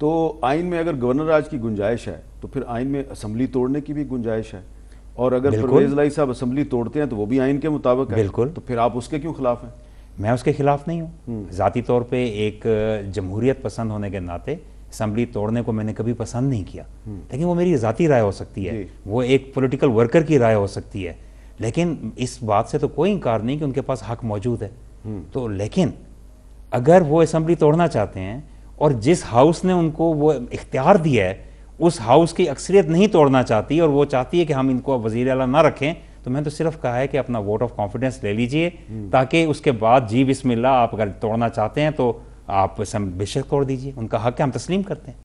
तो आइन में अगर गवर्नर राज की गुंजाइश है तो फिर आइन में असम्बली तोड़ने की भी गुंजाइश है और अगर परवेज लाई साहब असम्बली तोड़ते हैं तो वो भी आइन के मुताबिक बिल्कुल तो फिर आप उसके क्यों खिलाफ हैं मैं उसके खिलाफ नहीं हूँ हम्म। ज़ाती तौर पे एक जमहूरियत पसंद होने के नाते असम्बली तोड़ने को मैंने कभी पसंद नहीं किया हम्म। लेकिन वो मेरी ज़ाती राय हो सकती है वो एक पोलिटिकल वर्कर की राय हो सकती है लेकिन इस बात से तो कोई इंकार नहीं कि उनके पास हक मौजूद है हम्म। तो लेकिन अगर वो असम्बली तोड़ना चाहते हैं और जिस हाउस ने उनको वो इख्तियार दिया है उस हाउस की अक्सरियत नहीं तोड़ना चाहती और वो चाहती है कि हम इनको वजीर अला ना रखें तो मैंने तो सिर्फ कहा है कि अपना वोट ऑफ कॉन्फिडेंस ले लीजिए हम्म। ताकि उसके बाद जी बिस्मिल्ला आप अगर तोड़ना चाहते हैं तो आप बेशक तोड़ दीजिए उनका हक है हम तस्लीम करते हैं